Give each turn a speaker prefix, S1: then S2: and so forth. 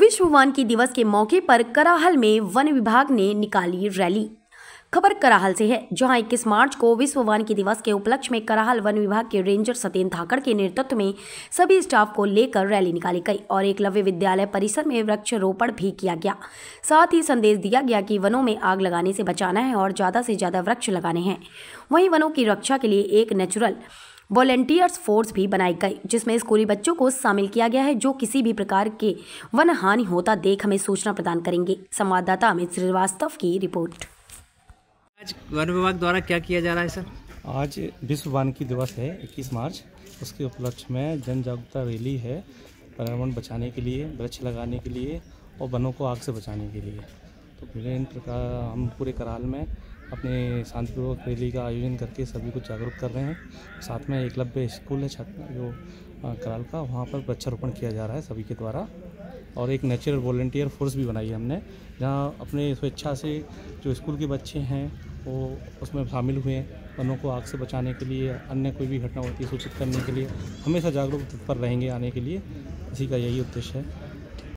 S1: विश्व की दिवस के मौके पर कराहल में वन विभाग ने निकाली रैली खबर कराहल से है जहां 21 मार्च को विश्व की दिवस के उपलक्ष्य में कराहल वन विभाग के रेंजर सतेन धाकड़ के नेतृत्व में सभी स्टाफ को लेकर रैली निकाली गई और एकलव्य विद्यालय परिसर में वृक्षारोपण भी किया गया साथ ही संदेश दिया गया कि वनों में आग लगाने से बचाना है और ज़्यादा से ज़्यादा वृक्ष लगाने हैं वहीं वनों की रक्षा के लिए एक नेचुरल वॉलेंटियर्स फोर्स भी बनाई गई जिसमें स्कूली बच्चों को शामिल किया गया है जो किसी भी प्रकार के वन हानि होता देख हमें सूचना प्रदान करेंगे संवाददाता अमित श्रीवास्तव की रिपोर्ट
S2: आज वन विभाग द्वारा क्या किया जा रहा है सर आज विश्व वानिकी दिवस है 21 मार्च उसके उपलक्ष्य में जन जागरूकता रैली है पर्यावरण बचाने के लिए वृक्ष लगाने के लिए और वनों को आग से बचाने के लिए तो मेरे इन प्रकार हम पूरे कराल में अपने शांतिपूर्वक रैली का आयोजन करके सभी को जागरूक कर रहे हैं साथ में एकलव्य स्कूल है छत जो कराल का वहाँ पर वृक्षारोपण किया जा रहा है सभी के द्वारा और एक नेचुरल वॉल्टियर फोर्स भी बनाई है हमने जहाँ अपने स्वेच्छा से जो स्कूल के बच्चे हैं वो उसमें शामिल हुए हैं वनों को आग से बचाने के लिए अन्य कोई भी घटना होती है सूचित करने के लिए हमेशा जागरूक पर रहेंगे आने के लिए इसी का यही उद्देश्य है